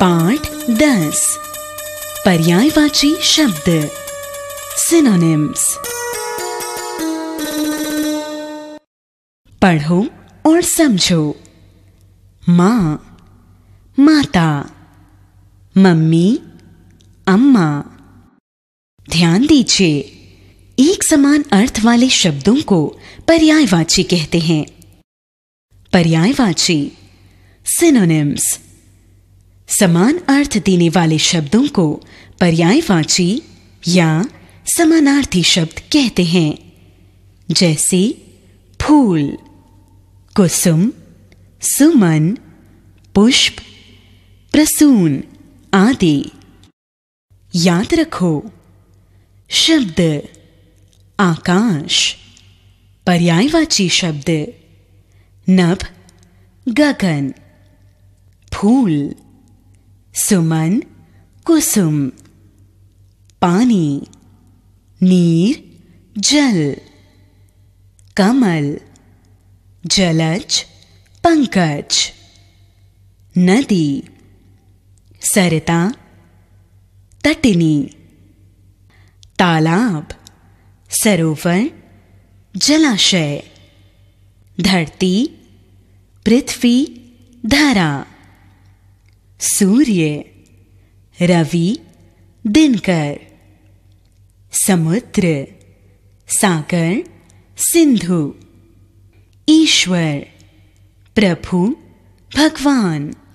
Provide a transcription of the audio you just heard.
पाठ दस पर्यायवाची शब्द सिनोनिम्स पढ़ो और समझो माँ माता मम्मी अम्मा ध्यान दीजिए एक समान अर्थ वाले शब्दों को पर्यायवाची कहते हैं पर्यायवाची सिनोनिम्स समान अर्थ देने वाले शब्दों को पर्यायवाची या समानार्थी शब्द कहते हैं जैसे फूल कुसुम सुमन पुष्प प्रसून आदि याद रखो शब्द आकाश पर्यायवाची शब्द नभ गगन फूल सुमन कुसुम पानी नीर जल कमल जलज पंकज नदी सरिता तटिनी तालाब सरोवर जलाशय धरती पृथ्वी धारा सूर्य रवि दिनकर समुद्र सागर सिंधु ईश्वर प्रभु भगवान